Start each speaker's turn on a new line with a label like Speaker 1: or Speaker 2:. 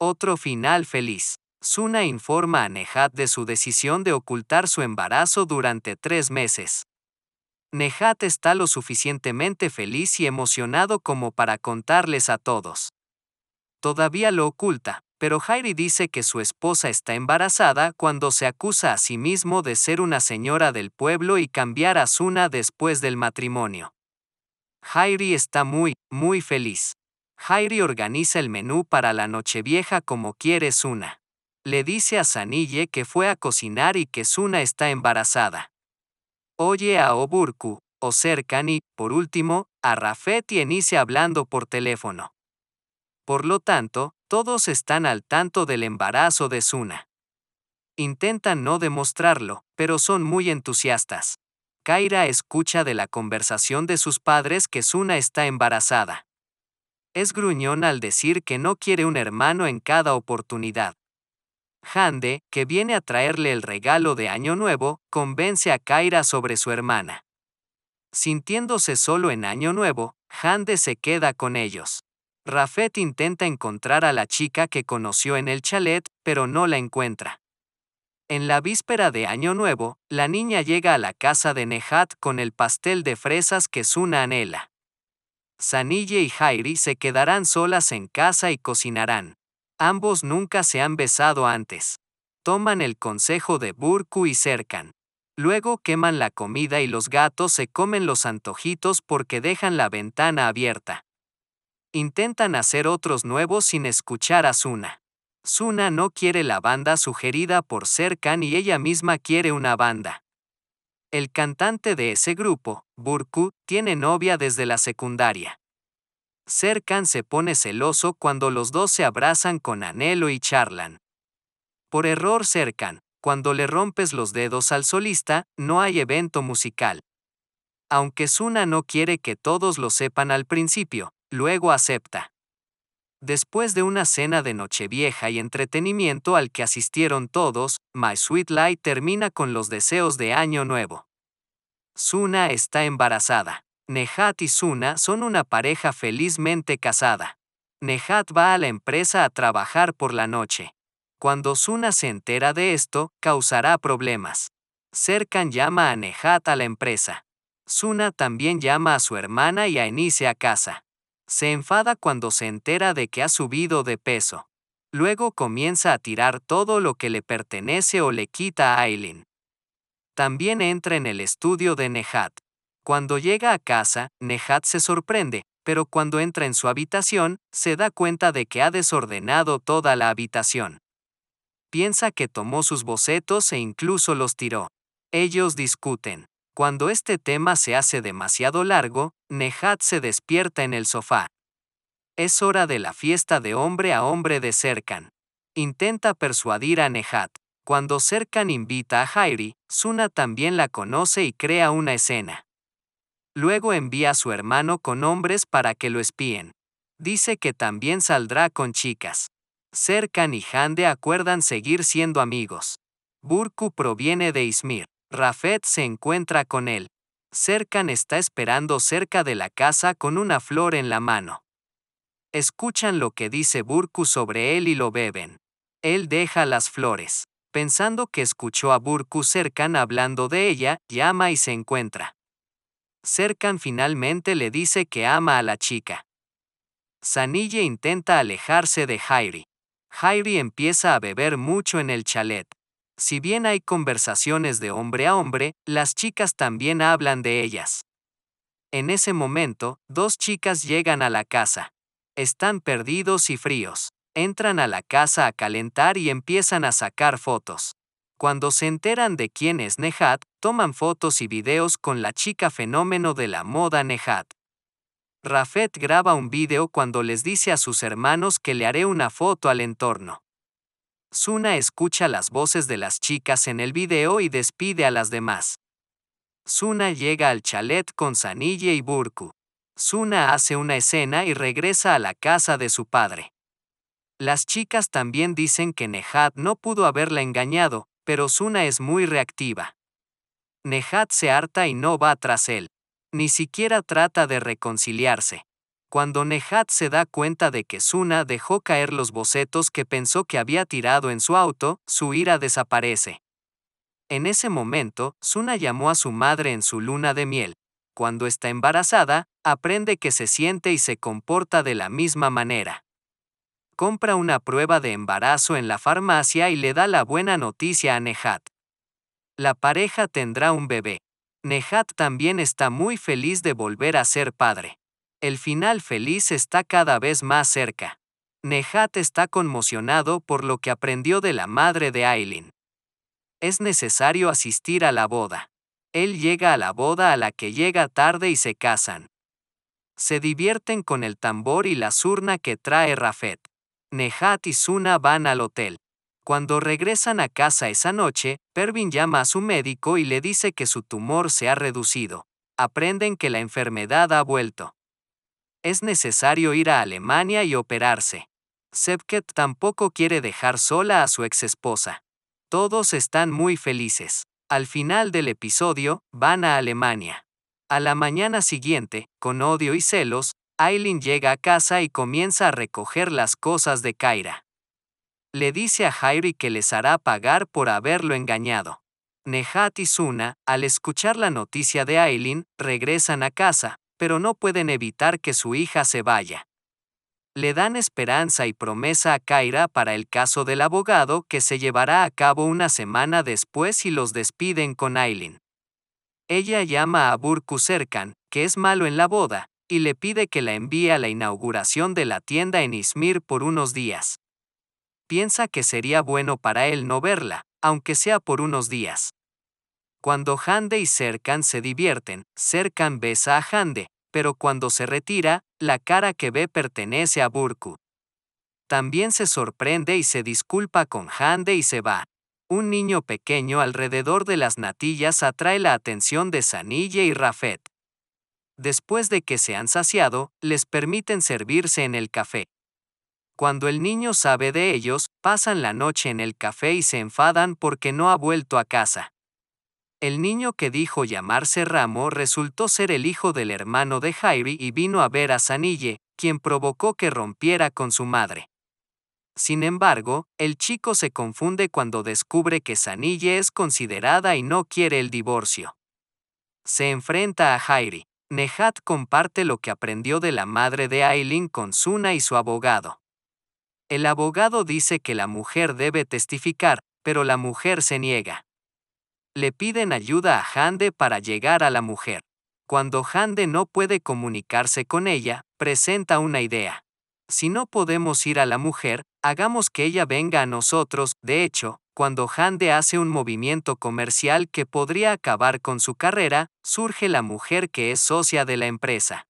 Speaker 1: Otro final feliz. Suna informa a Nehat de su decisión de ocultar su embarazo durante tres meses. Nehat está lo suficientemente feliz y emocionado como para contarles a todos. Todavía lo oculta, pero Jairi dice que su esposa está embarazada cuando se acusa a sí mismo de ser una señora del pueblo y cambiar a Suna después del matrimonio. Jairi está muy, muy feliz. Jairi organiza el menú para la Nochevieja como quiere Suna. Le dice a Sanille que fue a cocinar y que Suna está embarazada. Oye a Oburku, Oserkan y, por último, a Rafet y Enice hablando por teléfono. Por lo tanto, todos están al tanto del embarazo de Suna. Intentan no demostrarlo, pero son muy entusiastas. Kaira escucha de la conversación de sus padres que Suna está embarazada. Es gruñón al decir que no quiere un hermano en cada oportunidad. Hande, que viene a traerle el regalo de Año Nuevo, convence a Kaira sobre su hermana. Sintiéndose solo en Año Nuevo, Hande se queda con ellos. Rafet intenta encontrar a la chica que conoció en el chalet, pero no la encuentra. En la víspera de Año Nuevo, la niña llega a la casa de Nehat con el pastel de fresas que Suna anhela. Sanille y Jairi se quedarán solas en casa y cocinarán. Ambos nunca se han besado antes. Toman el consejo de Burku y cercan. Luego queman la comida y los gatos se comen los antojitos porque dejan la ventana abierta. Intentan hacer otros nuevos sin escuchar a Suna. Suna no quiere la banda sugerida por Serkan y ella misma quiere una banda. El cantante de ese grupo, Burku, tiene novia desde la secundaria. Serkan se pone celoso cuando los dos se abrazan con anhelo y charlan. Por error Serkan, cuando le rompes los dedos al solista, no hay evento musical. Aunque Suna no quiere que todos lo sepan al principio, luego acepta. Después de una cena de Nochevieja y entretenimiento al que asistieron todos, My Sweet Light termina con los deseos de Año Nuevo. Suna está embarazada. Nehat y Suna son una pareja felizmente casada. Nehat va a la empresa a trabajar por la noche. Cuando Suna se entera de esto, causará problemas. Serkan llama a Nehat a la empresa. Suna también llama a su hermana y a Enice a casa. Se enfada cuando se entera de que ha subido de peso. Luego comienza a tirar todo lo que le pertenece o le quita a Aileen también entra en el estudio de Nehat. Cuando llega a casa, Nehat se sorprende, pero cuando entra en su habitación, se da cuenta de que ha desordenado toda la habitación. Piensa que tomó sus bocetos e incluso los tiró. Ellos discuten. Cuando este tema se hace demasiado largo, Nehat se despierta en el sofá. Es hora de la fiesta de hombre a hombre de Cercan. Intenta persuadir a Nehat. Cuando Serkan invita a Jairi, Suna también la conoce y crea una escena. Luego envía a su hermano con hombres para que lo espíen. Dice que también saldrá con chicas. Serkan y Hande acuerdan seguir siendo amigos. Burku proviene de Izmir. Rafet se encuentra con él. Serkan está esperando cerca de la casa con una flor en la mano. Escuchan lo que dice Burku sobre él y lo beben. Él deja las flores pensando que escuchó a Burku Serkan hablando de ella, llama y se encuentra. Serkan finalmente le dice que ama a la chica. Sanille intenta alejarse de Jairi. Jairi empieza a beber mucho en el chalet. Si bien hay conversaciones de hombre a hombre, las chicas también hablan de ellas. En ese momento, dos chicas llegan a la casa. Están perdidos y fríos entran a la casa a calentar y empiezan a sacar fotos. Cuando se enteran de quién es Nehat, toman fotos y videos con la chica fenómeno de la moda Nehat. Rafet graba un video cuando les dice a sus hermanos que le haré una foto al entorno. Suna escucha las voces de las chicas en el video y despide a las demás. Suna llega al chalet con Sanille y Burku. Suna hace una escena y regresa a la casa de su padre. Las chicas también dicen que Nehat no pudo haberla engañado, pero Suna es muy reactiva. Nehat se harta y no va tras él. Ni siquiera trata de reconciliarse. Cuando Nehat se da cuenta de que Suna dejó caer los bocetos que pensó que había tirado en su auto, su ira desaparece. En ese momento, Suna llamó a su madre en su luna de miel. Cuando está embarazada, aprende que se siente y se comporta de la misma manera compra una prueba de embarazo en la farmacia y le da la buena noticia a Nehat. La pareja tendrá un bebé. Nehat también está muy feliz de volver a ser padre. El final feliz está cada vez más cerca. Nehat está conmocionado por lo que aprendió de la madre de Aileen. Es necesario asistir a la boda. Él llega a la boda a la que llega tarde y se casan. Se divierten con el tambor y la zurna que trae Rafet. Nehat y Suna van al hotel. Cuando regresan a casa esa noche, Pervin llama a su médico y le dice que su tumor se ha reducido. Aprenden que la enfermedad ha vuelto. Es necesario ir a Alemania y operarse. Sebket tampoco quiere dejar sola a su exesposa. Todos están muy felices. Al final del episodio, van a Alemania. A la mañana siguiente, con odio y celos, Aileen llega a casa y comienza a recoger las cosas de Kyra. Le dice a Jairi que les hará pagar por haberlo engañado. Nehat y Suna, al escuchar la noticia de Aileen, regresan a casa, pero no pueden evitar que su hija se vaya. Le dan esperanza y promesa a Kyra para el caso del abogado que se llevará a cabo una semana después y los despiden con Aileen. Ella llama a Burku Serkan, que es malo en la boda, y le pide que la envíe a la inauguración de la tienda en Izmir por unos días. Piensa que sería bueno para él no verla, aunque sea por unos días. Cuando Hande y Serkan se divierten, Serkan besa a Hande, pero cuando se retira, la cara que ve pertenece a Burku. También se sorprende y se disculpa con Hande y se va. Un niño pequeño alrededor de las natillas atrae la atención de Sanille y Rafet después de que se han saciado, les permiten servirse en el café. Cuando el niño sabe de ellos, pasan la noche en el café y se enfadan porque no ha vuelto a casa. El niño que dijo llamarse Ramo resultó ser el hijo del hermano de Jairi y vino a ver a Sanille, quien provocó que rompiera con su madre. Sin embargo, el chico se confunde cuando descubre que Sanille es considerada y no quiere el divorcio. Se enfrenta a Jairi. Nehat comparte lo que aprendió de la madre de Aileen con Suna y su abogado. El abogado dice que la mujer debe testificar, pero la mujer se niega. Le piden ayuda a Hande para llegar a la mujer. Cuando Hande no puede comunicarse con ella, presenta una idea. Si no podemos ir a la mujer, hagamos que ella venga a nosotros, de hecho, cuando Hande hace un movimiento comercial que podría acabar con su carrera, surge la mujer que es socia de la empresa.